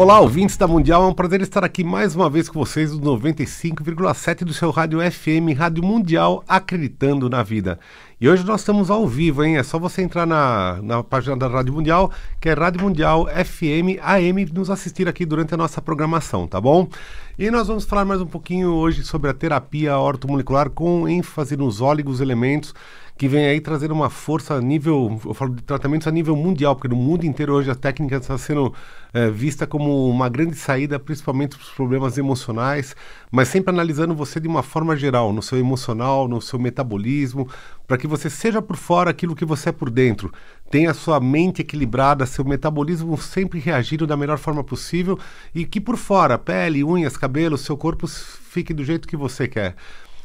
Olá, ouvintes da Mundial, é um prazer estar aqui mais uma vez com vocês do 95,7 do seu rádio FM, Rádio Mundial, acreditando na vida. E hoje nós estamos ao vivo, hein? É só você entrar na, na página da Rádio Mundial, que é Rádio Mundial FM AM, nos assistir aqui durante a nossa programação, tá bom? E nós vamos falar mais um pouquinho hoje sobre a terapia ortomolecular com ênfase nos óligos elementos que vem aí trazer uma força a nível, eu falo de tratamentos a nível mundial, porque no mundo inteiro hoje a técnica está sendo é, vista como uma grande saída, principalmente para os problemas emocionais, mas sempre analisando você de uma forma geral, no seu emocional, no seu metabolismo, para que você seja por fora aquilo que você é por dentro. Tenha sua mente equilibrada, seu metabolismo sempre reagindo da melhor forma possível e que por fora, pele, unhas, cabelo, seu corpo fique do jeito que você quer.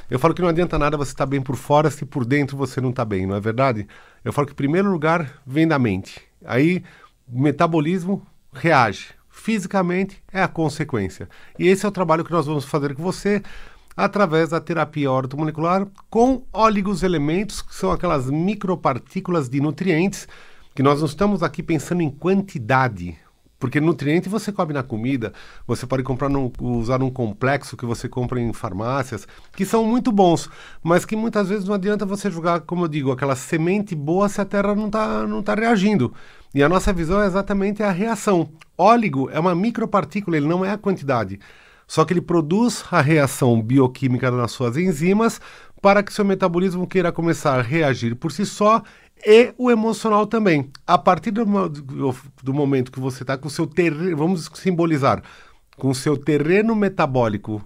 Eu falo que não adianta nada você estar tá bem por fora se por dentro você não está bem, não é verdade? Eu falo que, em primeiro lugar, vem da mente. Aí, o metabolismo reage. Fisicamente é a consequência. E esse é o trabalho que nós vamos fazer com você através da terapia ortomolecular com óligos elementos, que são aquelas micropartículas de nutrientes, que nós não estamos aqui pensando em quantidade, porque nutriente você come na comida, você pode comprar num, usar num complexo que você compra em farmácias, que são muito bons, mas que muitas vezes não adianta você jogar, como eu digo, aquela semente boa se a terra não está não tá reagindo. E a nossa visão é exatamente a reação. Óligo é uma micropartícula, ele não é a quantidade. Só que ele produz a reação bioquímica nas suas enzimas para que seu metabolismo queira começar a reagir por si só e o emocional também. A partir do, do momento que você está com o seu terreno, vamos simbolizar, com o seu terreno metabólico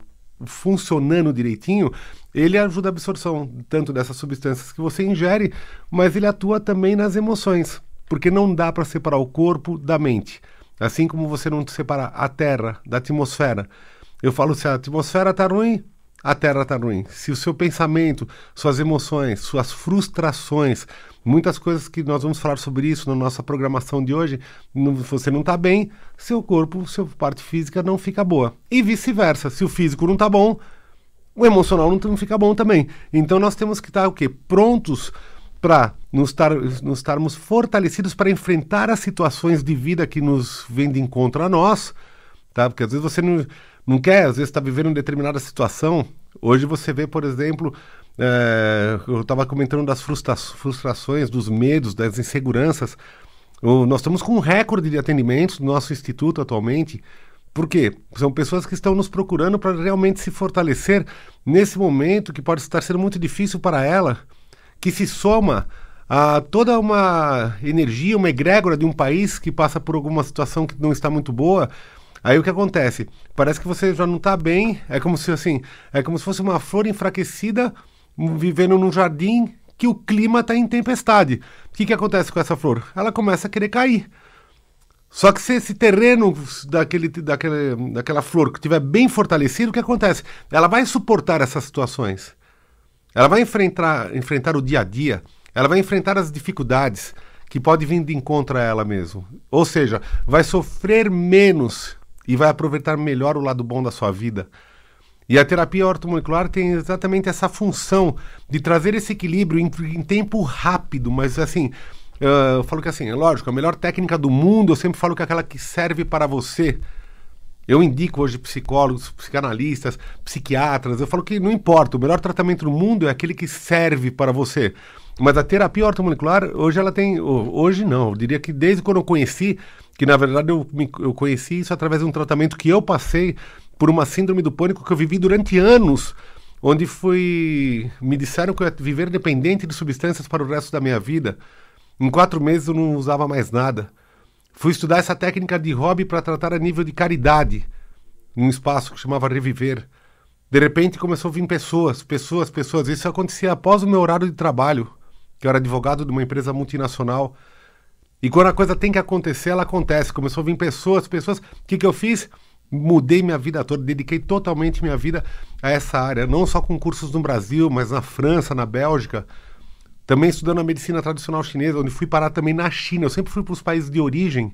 funcionando direitinho, ele ajuda a absorção tanto dessas substâncias que você ingere, mas ele atua também nas emoções, porque não dá para separar o corpo da mente, assim como você não separa a terra da atmosfera. Eu falo se a atmosfera está ruim, a terra está ruim. Se o seu pensamento, suas emoções, suas frustrações, muitas coisas que nós vamos falar sobre isso na nossa programação de hoje, não, você não está bem, seu corpo, sua parte física não fica boa. E vice-versa, se o físico não está bom, o emocional não, não fica bom também. Então nós temos que estar tá, o quê? Prontos para nos, tar, nos estarmos fortalecidos para enfrentar as situações de vida que nos vêm de encontro a nós, tá? Porque às vezes você não, não quer, às vezes está vivendo uma determinada situação Hoje você vê, por exemplo, é, eu estava comentando das frustra frustrações, dos medos, das inseguranças. O, nós estamos com um recorde de atendimentos no nosso instituto atualmente. Por quê? São pessoas que estão nos procurando para realmente se fortalecer nesse momento que pode estar sendo muito difícil para ela, que se soma a toda uma energia, uma egrégora de um país que passa por alguma situação que não está muito boa, Aí o que acontece? Parece que você já não está bem, é como se assim, é como se fosse uma flor enfraquecida hum, vivendo num jardim que o clima está em tempestade. O que, que acontece com essa flor? Ela começa a querer cair. Só que se esse terreno daquele, daquele, daquela flor que estiver bem fortalecido, o que acontece? Ela vai suportar essas situações. Ela vai enfrentar, enfrentar o dia a dia. Ela vai enfrentar as dificuldades que pode vir de encontro a ela mesmo. Ou seja, vai sofrer menos e vai aproveitar melhor o lado bom da sua vida. E a terapia ortomolecular tem exatamente essa função de trazer esse equilíbrio em, em tempo rápido, mas assim, eu falo que assim, é lógico, a melhor técnica do mundo, eu sempre falo que é aquela que serve para você. Eu indico hoje psicólogos, psicanalistas, psiquiatras, eu falo que não importa, o melhor tratamento do mundo é aquele que serve para você. Mas a terapia ortomolecular, hoje ela tem. Hoje não, eu diria que desde quando eu conheci, que na verdade eu, me, eu conheci isso através de um tratamento que eu passei por uma síndrome do pânico que eu vivi durante anos, onde fui. Me disseram que eu ia viver dependente de substâncias para o resto da minha vida. Em quatro meses eu não usava mais nada. Fui estudar essa técnica de hobby para tratar a nível de caridade, num espaço que chamava Reviver. De repente começou a vir pessoas, pessoas, pessoas. Isso acontecia após o meu horário de trabalho que eu era advogado de uma empresa multinacional. E quando a coisa tem que acontecer, ela acontece. Começou a vir pessoas, pessoas. O que, que eu fiz? Mudei minha vida toda, dediquei totalmente minha vida a essa área, não só com cursos no Brasil, mas na França, na Bélgica, também estudando a medicina tradicional chinesa, onde fui parar também na China. Eu sempre fui para os países de origem,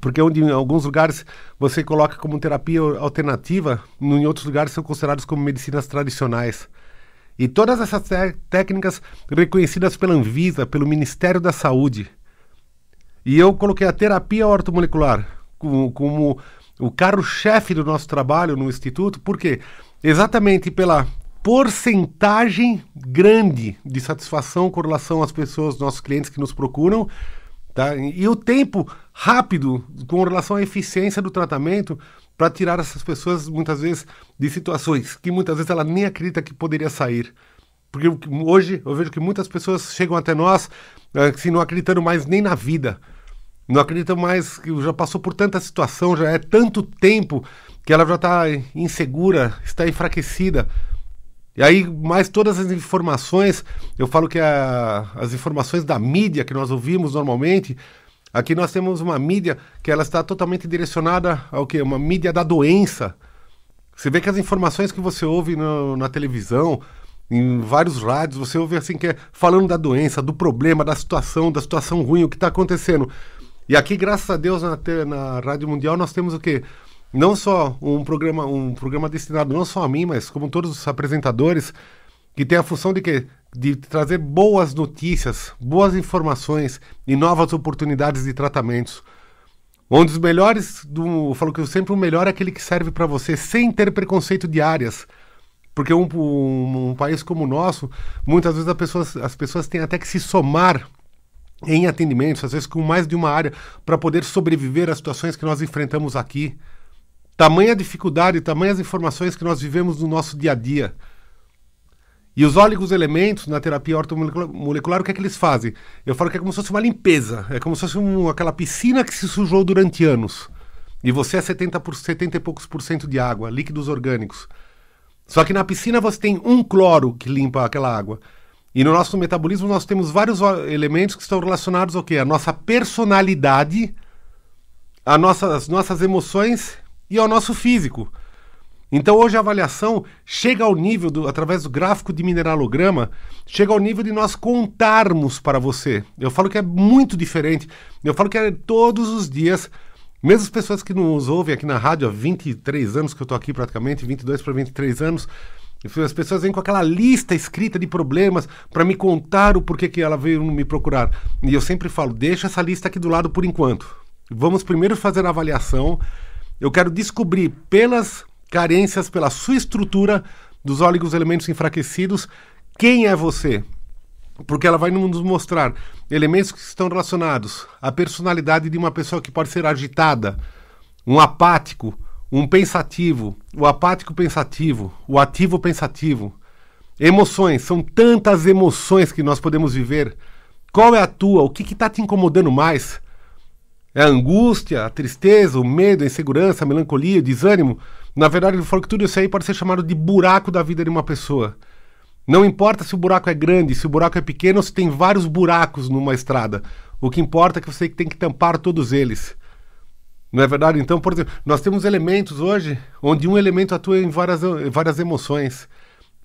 porque é onde em alguns lugares você coloca como terapia alternativa, em outros lugares são considerados como medicinas tradicionais. E todas essas técnicas reconhecidas pela Anvisa, pelo Ministério da Saúde. E eu coloquei a terapia ortomolecular como, como o carro-chefe do nosso trabalho no Instituto, porque exatamente pela porcentagem grande de satisfação com relação às pessoas, nossos clientes que nos procuram, tá? e o tempo rápido com relação à eficiência do tratamento, para tirar essas pessoas, muitas vezes, de situações que muitas vezes ela nem acredita que poderia sair. Porque hoje eu vejo que muitas pessoas chegam até nós ah, assim, não acreditando mais nem na vida. Não acreditam mais que já passou por tanta situação, já é tanto tempo que ela já está insegura, está enfraquecida. E aí, mais todas as informações, eu falo que a, as informações da mídia que nós ouvimos normalmente, Aqui nós temos uma mídia que ela está totalmente direcionada ao que? Uma mídia da doença. Você vê que as informações que você ouve no, na televisão, em vários rádios, você ouve assim que é falando da doença, do problema, da situação, da situação ruim, o que está acontecendo. E aqui, graças a Deus, na, na Rádio Mundial nós temos o quê? Não só um programa, um programa destinado não só a mim, mas como todos os apresentadores, que tem a função de quê? De trazer boas notícias, boas informações e novas oportunidades de tratamentos. Um dos melhores, do, eu falo que sempre o melhor é aquele que serve para você sem ter preconceito de áreas. Porque um, um, um, país como o nosso, muitas vezes as pessoas, as pessoas têm até que se somar em atendimentos, às vezes com mais de uma área, para poder sobreviver às situações que nós enfrentamos aqui. Tamanha dificuldade, tamanhas informações que nós vivemos no nosso dia a dia. E os óligos elementos na terapia ortomolecular, o que é que eles fazem? Eu falo que é como se fosse uma limpeza, é como se fosse um, aquela piscina que se sujou durante anos. E você é 70, por, 70 e poucos por cento de água, líquidos orgânicos. Só que na piscina você tem um cloro que limpa aquela água. E no nosso metabolismo nós temos vários elementos que estão relacionados ao quê? A nossa personalidade, às nossas emoções e ao nosso físico. Então hoje a avaliação chega ao nível, do, através do gráfico de mineralograma, chega ao nível de nós contarmos para você. Eu falo que é muito diferente. Eu falo que é todos os dias, mesmo as pessoas que nos ouvem aqui na rádio há 23 anos, que eu estou aqui praticamente, 22 para 23 anos, as pessoas vêm com aquela lista escrita de problemas para me contar o porquê que ela veio me procurar. E eu sempre falo, deixa essa lista aqui do lado por enquanto. Vamos primeiro fazer a avaliação. Eu quero descobrir pelas carências pela sua estrutura dos óligos elementos enfraquecidos. Quem é você? Porque ela vai nos mostrar elementos que estão relacionados à personalidade de uma pessoa que pode ser agitada, um apático, um pensativo, o apático pensativo, o ativo pensativo. Emoções, são tantas emoções que nós podemos viver. Qual é a tua? O que está te incomodando mais? É a angústia, a tristeza, o medo, a insegurança, a melancolia, o desânimo? Na verdade, ele falou que tudo isso aí pode ser chamado de buraco da vida de uma pessoa. Não importa se o buraco é grande, se o buraco é pequeno ou se tem vários buracos numa estrada. O que importa é que você tem que tampar todos eles. Não é verdade? Então, por exemplo, nós temos elementos hoje onde um elemento atua em várias, várias emoções.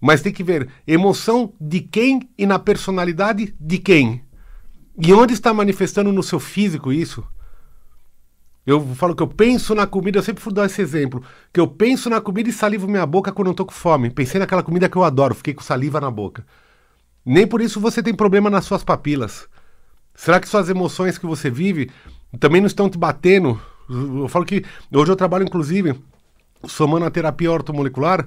Mas tem que ver emoção de quem e na personalidade de quem. E onde está manifestando no seu físico isso? Eu falo que eu penso na comida, eu sempre fui dar esse exemplo, que eu penso na comida e salivo minha boca quando eu tô com fome. Pensei naquela comida que eu adoro, fiquei com saliva na boca. Nem por isso você tem problema nas suas papilas. Será que suas emoções que você vive também não estão te batendo? Eu falo que hoje eu trabalho, inclusive, somando a terapia ortomolecular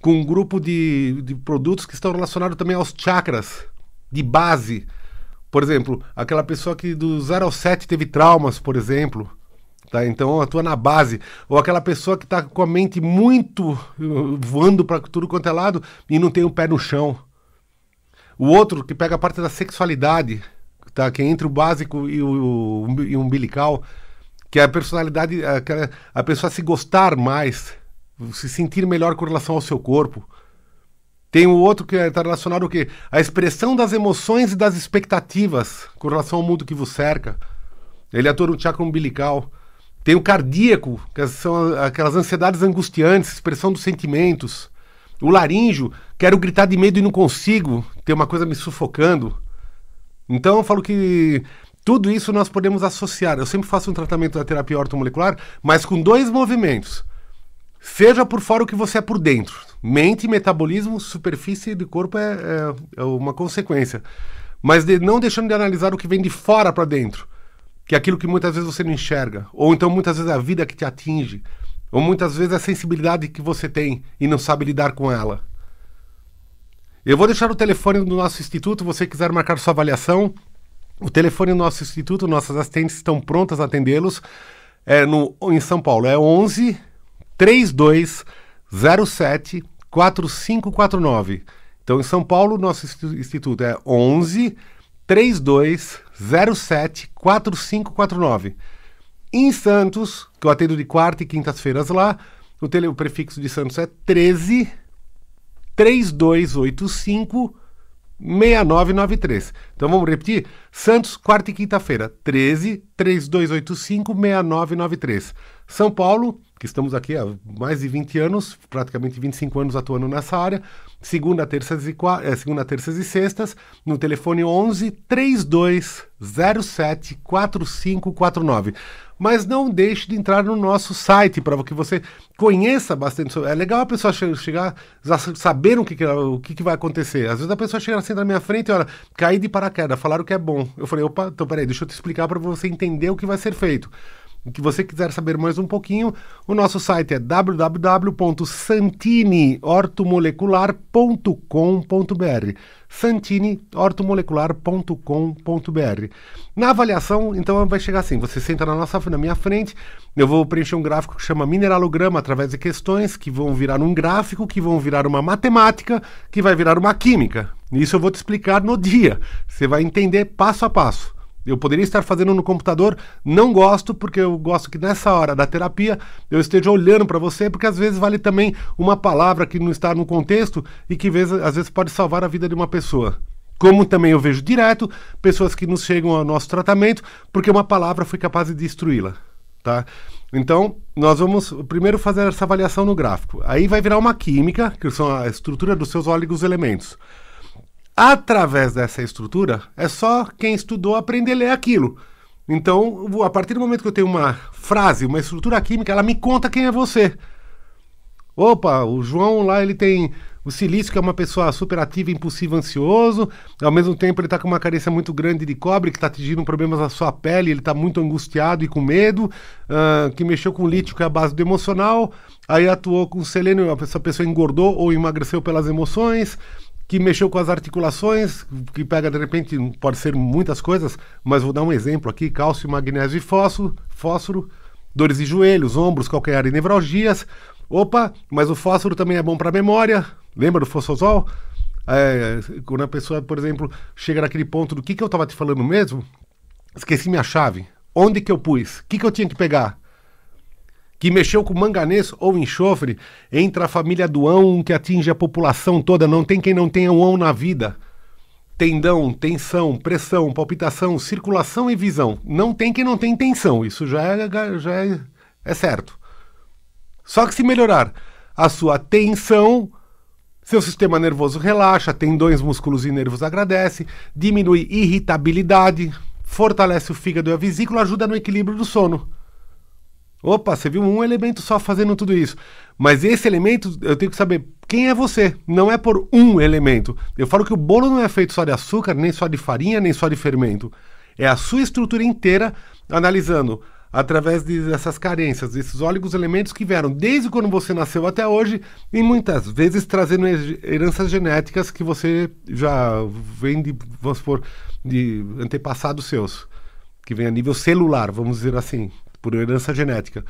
com um grupo de, de produtos que estão relacionados também aos chakras de base. Por exemplo, aquela pessoa que do 0 ao 7 teve traumas, por exemplo Tá? Então atua na base. Ou aquela pessoa que está com a mente muito uh, voando para tudo quanto é lado e não tem o um pé no chão. O outro que pega a parte da sexualidade, tá? que é entre o básico e o, e o umbilical, que é a personalidade, a, é a pessoa se gostar mais, se sentir melhor com relação ao seu corpo. Tem o outro que está é, relacionado ao quê? A expressão das emoções e das expectativas com relação ao mundo que vos cerca. Ele atua no chakra umbilical. Tem o cardíaco, que são aquelas ansiedades angustiantes, expressão dos sentimentos. O laríngeo, quero gritar de medo e não consigo, tem uma coisa me sufocando. Então eu falo que tudo isso nós podemos associar. Eu sempre faço um tratamento da terapia ortomolecular, mas com dois movimentos. Seja por fora o que você é por dentro. Mente, metabolismo, superfície do corpo é, é, é uma consequência. Mas de, não deixando de analisar o que vem de fora para dentro que é aquilo que muitas vezes você não enxerga, ou então muitas vezes a vida que te atinge, ou muitas vezes a sensibilidade que você tem e não sabe lidar com ela. Eu vou deixar o telefone do nosso instituto, você quiser marcar sua avaliação, o telefone do nosso instituto, nossas assistentes estão prontas a atendê-los é no, em São Paulo, é 11 3207 4549. Então, em São Paulo, nosso instituto é 11 32 074549. Em Santos, que eu atendo de quarta e quintas-feiras lá, o, tele, o prefixo de Santos é 13 3285 6993. Então vamos repetir? Santos, quarta e quinta-feira, 13 3285 6993. São Paulo, que estamos aqui há mais de 20 anos, praticamente 25 anos atuando nessa área, segunda, terças e, é, segunda, terças e sextas, no telefone 11 3207 4549. Mas não deixe de entrar no nosso site para que você conheça bastante É legal a pessoa chegar, saber o que, que, o que, que vai acontecer. Às vezes a pessoa chega assim na minha frente e olha, caí de paraquedas, falaram que é bom. Eu falei, opa, então peraí, deixa eu te explicar para você entender o que vai ser feito. O que você quiser saber mais um pouquinho, o nosso site é www.santiniortomolecular.com.br. Santiniortomolecular.com.br. Na avaliação, então vai chegar assim: você senta na nossa na minha frente, eu vou preencher um gráfico que chama mineralograma através de questões que vão virar um gráfico, que vão virar uma matemática, que vai virar uma química. Isso eu vou te explicar no dia. Você vai entender passo a passo. Eu poderia estar fazendo no computador, não gosto, porque eu gosto que nessa hora da terapia eu esteja olhando para você, porque às vezes vale também uma palavra que não está no contexto e que às vezes pode salvar a vida de uma pessoa. Como também eu vejo direto pessoas que nos chegam ao nosso tratamento porque uma palavra foi capaz de destruí-la, tá? Então, nós vamos primeiro fazer essa avaliação no gráfico. Aí vai virar uma química, que são a estrutura dos seus óleos elementos. Através dessa estrutura, é só quem estudou aprender a ler aquilo. Então, a partir do momento que eu tenho uma frase, uma estrutura química, ela me conta quem é você. Opa, o João lá ele tem o silício, que é uma pessoa super ativa impulsiva, ansioso. Ao mesmo tempo, ele está com uma carência muito grande de cobre, que está atingindo problemas na sua pele. Ele está muito angustiado e com medo. Uh, que mexeu com lítio, que é a base do emocional. Aí atuou com o selênio, essa pessoa engordou ou emagreceu pelas emoções que mexeu com as articulações, que pega de repente, pode ser muitas coisas, mas vou dar um exemplo aqui: cálcio, magnésio e fósforo, fósforo dores de joelhos, ombros, calcanhar e nevralgias. Opa, mas o fósforo também é bom para a memória. Lembra do fosfosol? É, quando a pessoa, por exemplo, chega naquele ponto do que, que eu estava te falando mesmo, esqueci minha chave. Onde que eu pus? O que, que eu tinha que pegar? que mexeu com manganês ou enxofre, entra a família do ão que atinge a população toda. Não tem quem não tenha um ão na vida. Tendão, tensão, pressão, palpitação, circulação e visão. Não tem quem não tenha tensão. Isso já é, já é, é certo. Só que se melhorar a sua tensão, seu sistema nervoso relaxa, tendões, músculos e nervos agradece, diminui irritabilidade, fortalece o fígado e a vesícula, ajuda no equilíbrio do sono. Opa, você viu um elemento só fazendo tudo isso. Mas esse elemento, eu tenho que saber quem é você. Não é por um elemento. Eu falo que o bolo não é feito só de açúcar, nem só de farinha, nem só de fermento. É a sua estrutura inteira analisando através dessas carências, desses óleos elementos que vieram desde quando você nasceu até hoje e muitas vezes trazendo heranças genéticas que você já vem de, vamos supor, de antepassados seus, que vem a nível celular, vamos dizer assim, por herança genética.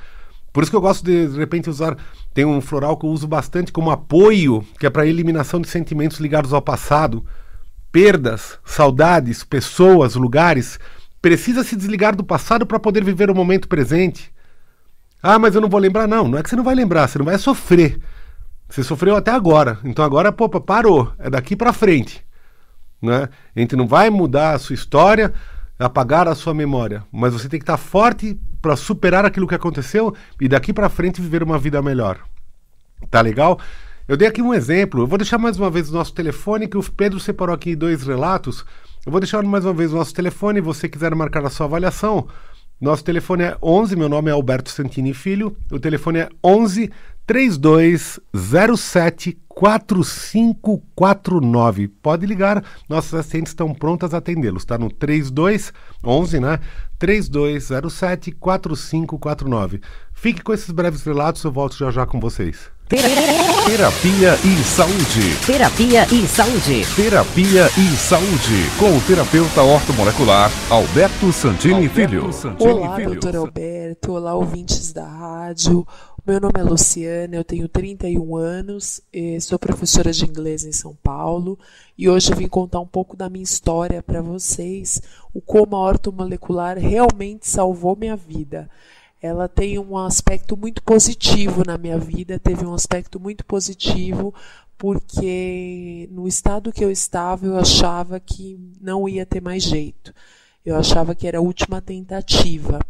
Por isso que eu gosto de, de repente, usar. Tem um floral que eu uso bastante como apoio, que é para eliminação de sentimentos ligados ao passado, perdas, saudades, pessoas, lugares. Precisa se desligar do passado para poder viver o momento presente. Ah, mas eu não vou lembrar. Não, não é que você não vai lembrar, você não vai sofrer. Você sofreu até agora. Então agora, pô, parou. É daqui para frente. Né? A gente não vai mudar a sua história, apagar a sua memória. Mas você tem que estar tá forte para superar aquilo que aconteceu e daqui para frente viver uma vida melhor. Tá legal? Eu dei aqui um exemplo. Eu vou deixar mais uma vez o nosso telefone, que o Pedro separou aqui dois relatos. Eu vou deixar mais uma vez o nosso telefone, se você quiser marcar a sua avaliação. Nosso telefone é 11, meu nome é Alberto Santini Filho. O telefone é 11 3207 4549. Pode ligar, nossos assistentes estão prontas a atendê-los. Está no 3211, né? 3207 4549. Fique com esses breves relatos, eu volto já já com vocês. Terapia e Saúde. Terapia e Saúde. Terapia e Saúde. Com o terapeuta ortomolecular Alberto Santini Alberto Filho. Santini Olá, Filho. doutor Alberto. Olá, ouvintes da rádio. Meu nome é Luciana, eu tenho 31 anos, eh, sou professora de inglês em São Paulo e hoje eu vim contar um pouco da minha história para vocês, o como a ortomolecular realmente salvou minha vida ela tem um aspecto muito positivo na minha vida, teve um aspecto muito positivo, porque no estado que eu estava, eu achava que não ia ter mais jeito. Eu achava que era a última tentativa.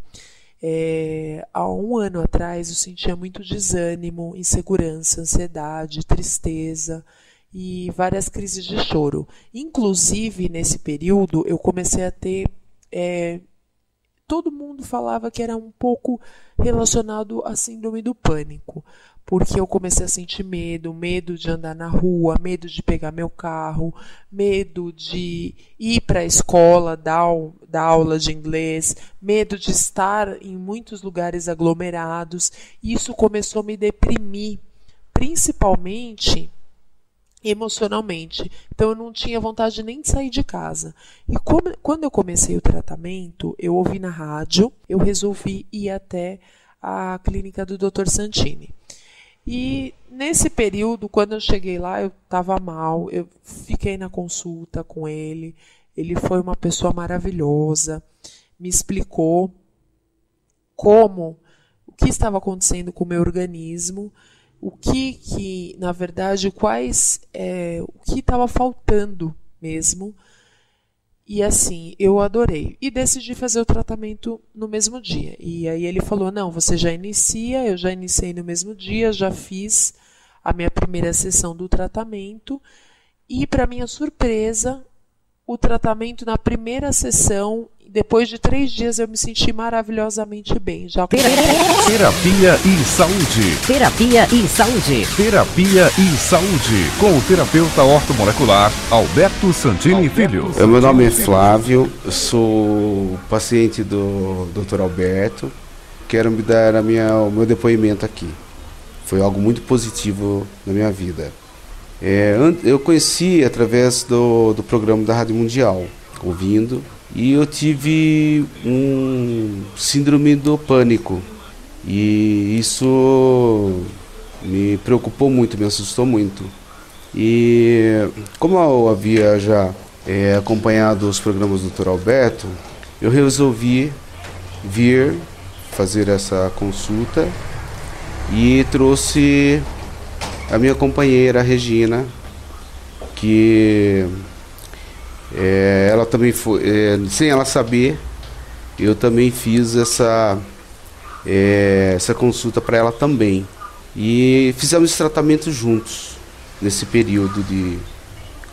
É, há um ano atrás eu sentia muito desânimo, insegurança, ansiedade, tristeza e várias crises de choro. Inclusive, nesse período, eu comecei a ter é, todo mundo falava que era um pouco relacionado à síndrome do pânico, porque eu comecei a sentir medo, medo de andar na rua, medo de pegar meu carro, medo de ir para a escola, dar, dar aula de inglês, medo de estar em muitos lugares aglomerados. Isso começou a me deprimir, principalmente emocionalmente. Então eu não tinha vontade nem de sair de casa. E como, quando eu comecei o tratamento, eu ouvi na rádio, eu resolvi ir até a clínica do Dr. Santini. E nesse período, quando eu cheguei lá, eu estava mal, eu fiquei na consulta com ele. Ele foi uma pessoa maravilhosa, me explicou como o que estava acontecendo com o meu organismo o que que, na verdade, quais, é, o que estava faltando mesmo. E assim, eu adorei. E decidi fazer o tratamento no mesmo dia. E aí ele falou: não, você já inicia, eu já iniciei no mesmo dia, já fiz a minha primeira sessão do tratamento. E, para minha surpresa, o tratamento na primeira sessão depois de três dias eu me senti maravilhosamente bem. Já... Terapia e saúde. Terapia e saúde. Terapia e saúde. Com o terapeuta ortomolecular Alberto Santini Alberto Filho. Filho. Meu nome é Flávio, sou paciente do Dr. Alberto. Quero me dar a minha, o meu depoimento aqui. Foi algo muito positivo na minha vida. É, eu conheci através do, do programa da Rádio Mundial, ouvindo e eu tive um síndrome do pânico. E isso me preocupou muito, me assustou muito. E como eu havia já é, acompanhado os programas do Dr. Alberto, eu resolvi vir fazer essa consulta e trouxe a minha companheira Regina, que é, ela também foi, é, sem ela saber, eu também fiz essa, é, essa consulta para ela também. E fizemos esse tratamento juntos nesse período de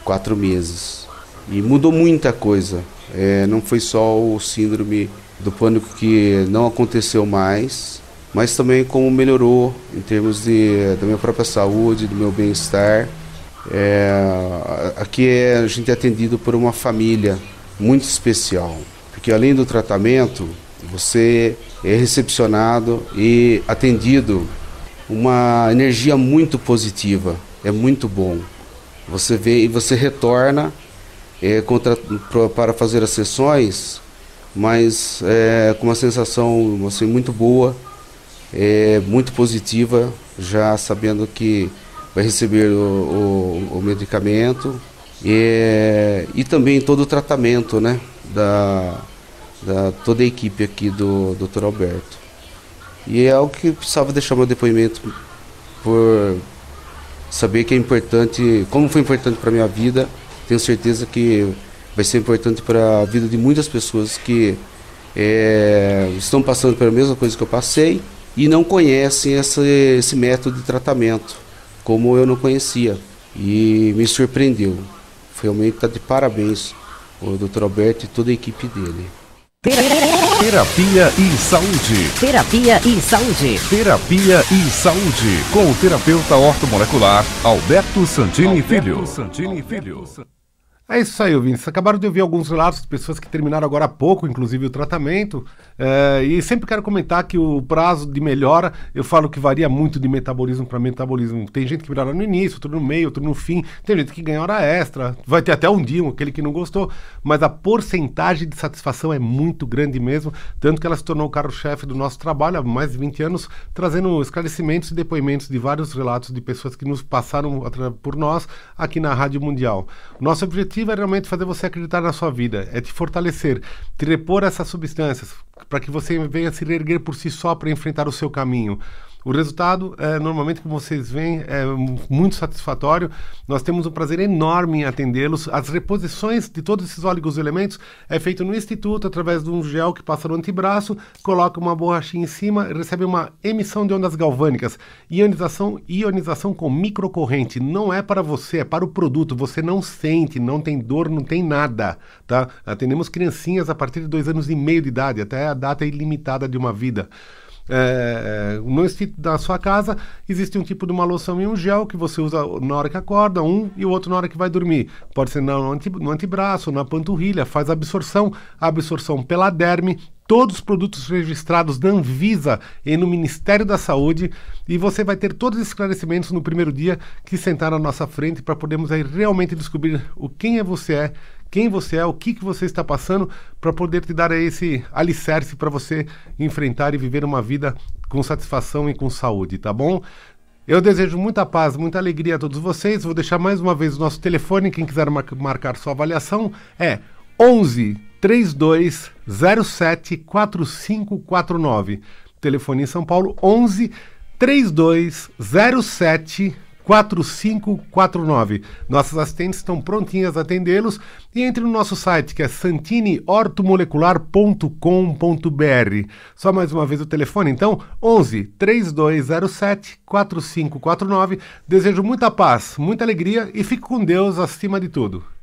quatro meses. E mudou muita coisa. É, não foi só o síndrome do pânico que não aconteceu mais, mas também como melhorou em termos de, da minha própria saúde, do meu bem-estar. É, aqui é, a gente é atendido por uma família muito especial, porque além do tratamento, você é recepcionado e atendido uma energia muito positiva, é muito bom. Você vê e você retorna é, contra, pra, para fazer as sessões, mas é, com uma sensação assim, muito boa, é, muito positiva, já sabendo que vai receber o, o, o medicamento e, é, e também todo o tratamento né, da, da toda a equipe aqui do Dr. Alberto. E é algo que precisava deixar meu depoimento por saber que é importante, como foi importante para minha vida, tenho certeza que vai ser importante para a vida de muitas pessoas que é, estão passando pela mesma coisa que eu passei e não conhecem esse, esse método de tratamento como eu não conhecia e me surpreendeu. Realmente está de parabéns o Dr. Alberto e toda a equipe dele. Terapia e Saúde. Terapia e Saúde. Terapia e Saúde. Com o terapeuta ortomolecular Alberto Santini Alberto Filho. Santini Filho. É isso aí, Vinícius. Acabaram de ouvir alguns relatos de pessoas que terminaram agora há pouco, inclusive o tratamento. É, e sempre quero comentar que o prazo de melhora, eu falo que varia muito de metabolismo para metabolismo. Tem gente que melhora no início, outro no meio, outro no fim. Tem gente que ganha hora extra. Vai ter até um dia aquele que não gostou. Mas a porcentagem de satisfação é muito grande mesmo. Tanto que ela se tornou o carro-chefe do nosso trabalho há mais de 20 anos, trazendo esclarecimentos e depoimentos de vários relatos de pessoas que nos passaram por nós aqui na Rádio Mundial. Nosso objetivo é realmente fazer você acreditar na sua vida, é te fortalecer, te repor essas substâncias para que você venha se erguer por si só para enfrentar o seu caminho. O resultado, é, normalmente, que vocês veem é muito satisfatório. Nós temos um prazer enorme em atendê-los. As reposições de todos esses óleos elementos é feito no Instituto, através de um gel que passa no antebraço, coloca uma borrachinha em cima, recebe uma emissão de ondas galvânicas. Ionização, ionização com microcorrente. Não é para você, é para o produto. Você não sente, não tem dor, não tem nada. Tá? Atendemos criancinhas a partir de dois anos e meio de idade, até a data ilimitada de uma vida. É, é no sítio da sua casa existe um tipo de uma loção e um gel que você usa na hora que acorda, um e o outro na hora que vai dormir. Pode ser no, anti, no antebraço, na panturrilha, faz absorção, a absorção pela derme, todos os produtos registrados na Anvisa e no Ministério da Saúde e você vai ter todos os esclarecimentos no primeiro dia que sentar à nossa frente para podermos aí realmente descobrir o quem é você é quem você é, o que, que você está passando, para poder te dar esse alicerce para você enfrentar e viver uma vida com satisfação e com saúde, tá bom? Eu desejo muita paz, muita alegria a todos vocês. Vou deixar mais uma vez o nosso telefone, quem quiser marcar sua avaliação é 11 3207 4549. Telefone em São Paulo 11 3207 4549. 4549. Nossas assistentes estão prontinhas a atendê-los e entre no nosso site que é santiniortomolecular.com.br. Só mais uma vez o telefone, então, 11 3207 4549. Desejo muita paz, muita alegria e fico com Deus acima de tudo.